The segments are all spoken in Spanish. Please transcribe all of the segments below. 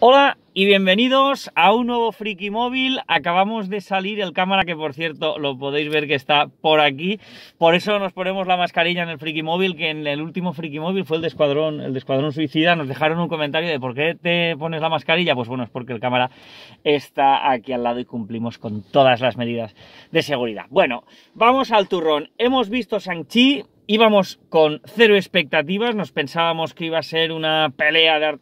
Hola y bienvenidos a un nuevo Friki Móvil. Acabamos de salir el cámara que por cierto lo podéis ver que está por aquí. Por eso nos ponemos la mascarilla en el Friki Móvil, que en el último Friki Móvil fue el de Escuadrón, el de Escuadrón Suicida. Nos dejaron un comentario de por qué te pones la mascarilla. Pues bueno, es porque el cámara está aquí al lado y cumplimos con todas las medidas de seguridad. Bueno, vamos al turrón. Hemos visto Shang-Chi, íbamos con cero expectativas, nos pensábamos que iba a ser una pelea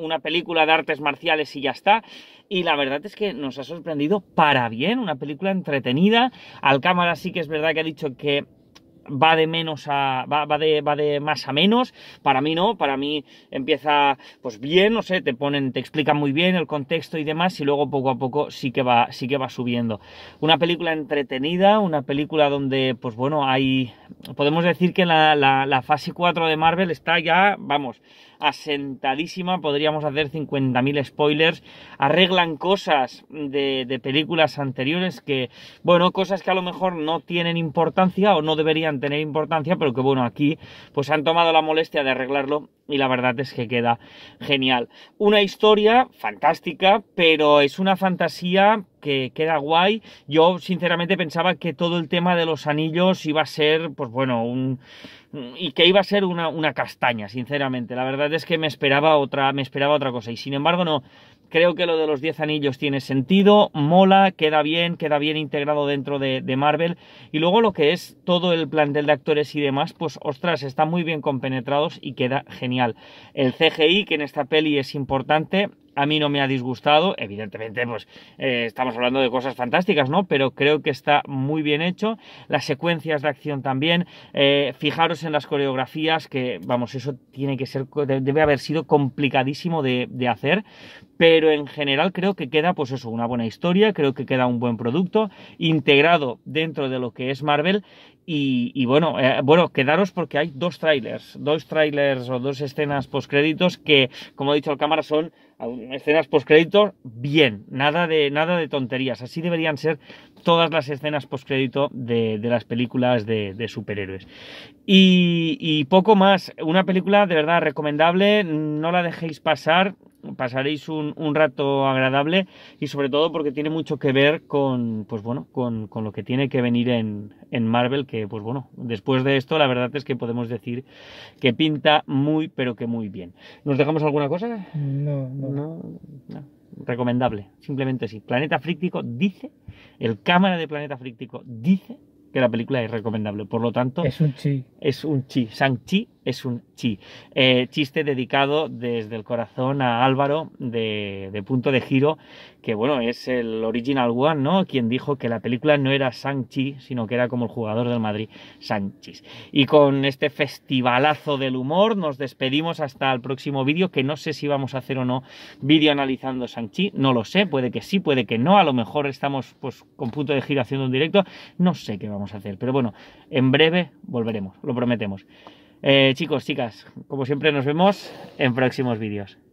una, película de artes marciales y ya está. Y la verdad es que nos ha sorprendido para bien, una película entretenida. Al cámara sí que es verdad que ha dicho que va de menos a. Va, va, de, va de más a menos. Para mí no, para mí empieza pues bien, no sé, te ponen, te explican muy bien el contexto y demás, y luego poco a poco sí que va, sí que va subiendo. Una película entretenida, una película donde, pues bueno, hay. Podemos decir que la, la fase 4 de Marvel está ya, vamos, asentadísima, podríamos hacer 50.000 spoilers, arreglan cosas de, de, películas anteriores que, bueno, cosas que a lo mejor no tienen importancia o no deberían tener importancia, pero que bueno, aquí pues han tomado la molestia de arreglarlo y la verdad es que queda genial. Una historia fantástica, pero es una fantasía que queda guay. Yo sinceramente pensaba que todo el tema de los anillos iba a ser, pues bueno, un y que iba a ser una, castaña, sinceramente. La verdad es que me esperaba otra, me esperaba otra cosa. Y sin embargo, no. Creo que lo de los 10 anillos tiene sentido, mola, queda bien, queda bien integrado dentro de, de Marvel. Y luego lo que es todo el plantel de actores y demás, pues ostras, están muy bien compenetrados y queda genial el CGI, que en esta peli es importante, a mí no me ha disgustado. Evidentemente, pues eh, estamos hablando de cosas fantásticas, ¿no? Pero creo que está muy bien hecho. Las secuencias de acción también. Eh, fijaros en las coreografías, que vamos, eso tiene que ser, debe haber sido complicadísimo de, de hacer. Pero en general creo que queda, pues eso, una buena historia, creo que queda un buen producto integrado dentro de lo que es Marvel y, bueno, eh, bueno, quedaros porque hay dos trailers, dos trailers o dos escenas postcréditos que, como he dicho el cámara, son escenas postcréditos bien, nada de, nada de tonterías. Así deberían ser todas las escenas postcrédito de, de las películas de, de superhéroes. y, poco más, una película de verdad recomendable, no la dejéis pasar pasaréis un, un, rato agradable y sobre todo porque tiene mucho que ver con, pues bueno, con, lo que tiene que venir en, en, Marvel, que pues bueno, después de esto la verdad es que podemos decir que pinta muy, pero que muy bien. ¿Nos dejamos alguna cosa? No, no. no, no. Recomendable, simplemente sí. Planeta Fríctico dice, el cámara de Planeta Fríctico dice que la película es recomendable. Por lo tanto, es un chi. Es un chi. Shang-Chi es un chi. Eh, chiste dedicado desde el corazón a Álvaro de Punto de Giro, que bueno, es el original one, ¿no? Quien dijo que la película no era Sanchi, sino que era como el jugador del Madrid, Sanchis. Y con este festivalazo del humor nos despedimos hasta el próximo vídeo, que no sé si vamos a hacer o no vídeo analizando Sanchi, no lo sé, puede que sí, puede que no, a lo mejor estamos pues con punto de giro haciendo un directo, no sé qué vamos a hacer, pero bueno, en breve volveremos, lo prometemos. Eh, chicos, chicas, como siempre nos vemos en próximos vídeos.